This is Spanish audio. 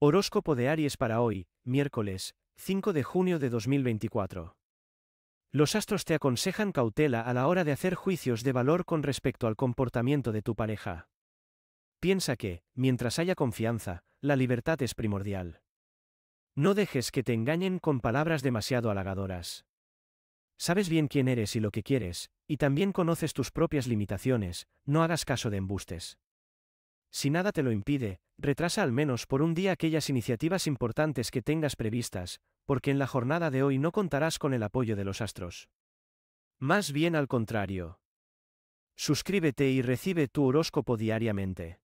Horóscopo de Aries para hoy, miércoles, 5 de junio de 2024. Los astros te aconsejan cautela a la hora de hacer juicios de valor con respecto al comportamiento de tu pareja. Piensa que, mientras haya confianza, la libertad es primordial. No dejes que te engañen con palabras demasiado halagadoras. Sabes bien quién eres y lo que quieres, y también conoces tus propias limitaciones, no hagas caso de embustes. Si nada te lo impide, Retrasa al menos por un día aquellas iniciativas importantes que tengas previstas, porque en la jornada de hoy no contarás con el apoyo de los astros. Más bien al contrario. Suscríbete y recibe tu horóscopo diariamente.